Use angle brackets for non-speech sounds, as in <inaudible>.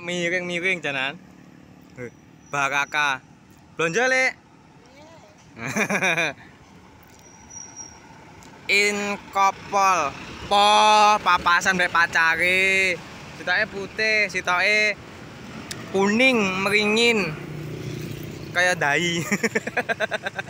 miring-miring jalan baraka blonjole in kopol po papasan be pacari sitoke putih sitoke kuning meringin kayak dai <laughs>